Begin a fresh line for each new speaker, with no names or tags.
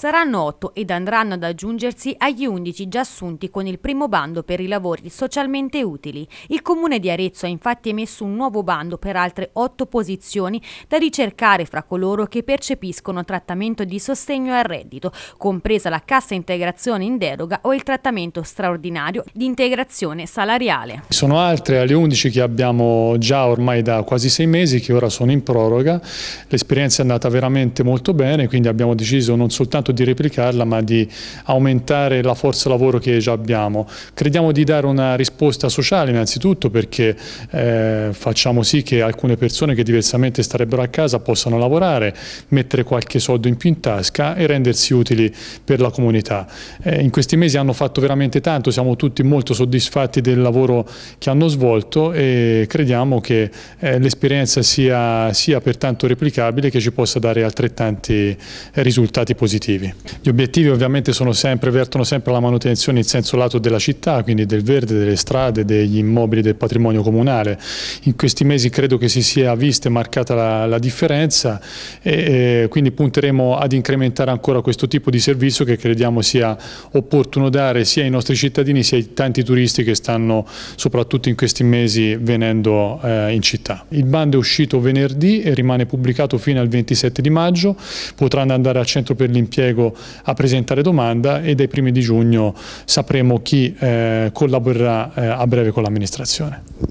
Saranno 8 ed andranno ad aggiungersi agli 11 già assunti con il primo bando per i lavori socialmente utili. Il Comune di Arezzo ha infatti emesso un nuovo bando per altre 8 posizioni da ricercare fra coloro che percepiscono trattamento di sostegno al reddito, compresa la cassa integrazione in deroga o il trattamento straordinario di integrazione salariale.
Sono altre alle 11 che abbiamo già ormai da quasi 6 mesi che ora sono in proroga. L'esperienza è andata veramente molto bene, quindi abbiamo deciso non soltanto soltanto di replicarla ma di aumentare la forza lavoro che già abbiamo. Crediamo di dare una risposta sociale innanzitutto perché eh, facciamo sì che alcune persone che diversamente starebbero a casa possano lavorare, mettere qualche soldo in più in tasca e rendersi utili per la comunità. Eh, in questi mesi hanno fatto veramente tanto, siamo tutti molto soddisfatti del lavoro che hanno svolto e crediamo che eh, l'esperienza sia, sia pertanto replicabile e che ci possa dare altrettanti eh, risultati positivi obiettivi? Gli obiettivi ovviamente sono sempre, vertono sempre alla manutenzione in senso lato della città, quindi del verde, delle strade, degli immobili, del patrimonio comunale. In questi mesi credo che si sia vista e marcata la, la differenza e, e quindi punteremo ad incrementare ancora questo tipo di servizio che crediamo sia opportuno dare sia ai nostri cittadini sia ai tanti turisti che stanno soprattutto in questi mesi venendo eh, in città. Il bando è uscito venerdì e rimane pubblicato fino al 27 di maggio, potranno andare al centro per l'impiego prego a presentare domanda e dai primi di giugno sapremo chi eh, collaborerà eh, a breve con l'amministrazione.